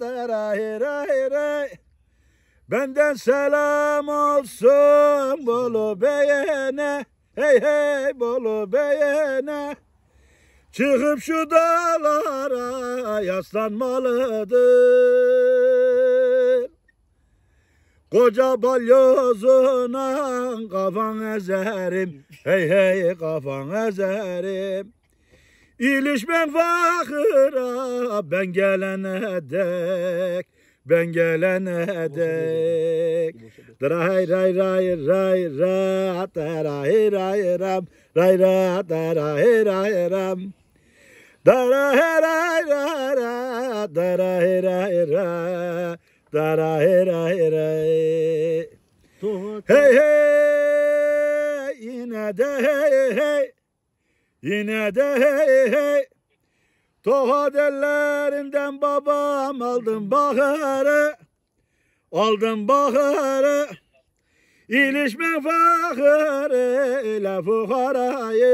da ray Benden selam olsun Bolu Bey'ene. Hey hey Bolu Bey'ene. Çıkıp şu dağlara yaslanmalıdır. Koca balyozuna kafan ezerim. Hey hey kafan ezerim. İlişmem fakıra ben gelene dek ben gelene dek ray ray ray ray ra ta ray ray ram ray ra ta ray ray ram Dara hera hera dara hera hera dara hera hera Hey hey yine de hey hey Yine de hey hey. Tokat ellerinden babam aldım baharı. Aldım baharı. İlişme fakırı ile fukarayı.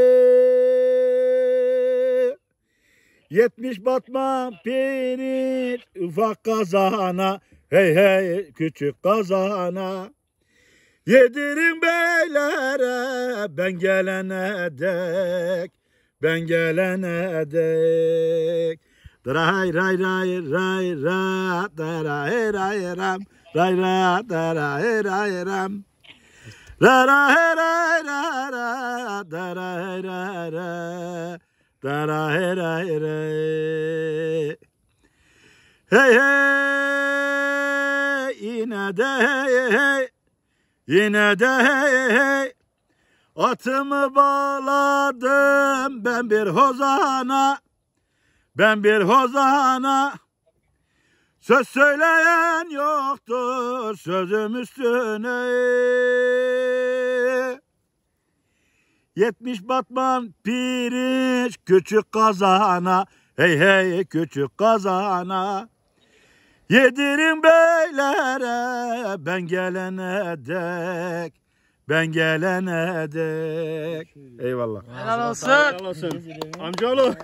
Yetmiş batmam pirinç ufak kazana. Hey hey küçük kazana. Yedirin beylere ben gelene dek ben gelene dek. Ray ray ray ray ra da ra he ra he ram ray ra da ra he ra he ram ra ra he ra ra ra da ra he ra ra da ra he ra he hey hey yine de hey hey yine de hey hey Atımı bağladım ben bir hozana. Ben bir hozana. Söz söyleyen yoktur sözüm üstüne. Yetmiş batman pirinç küçük kazana. Hey hey küçük kazana. Yedirin beylere ben gelene dek. Ben gelene dek. Şey. Eyvallah. Helal olsun. Helal olsun. Amcaoğlu.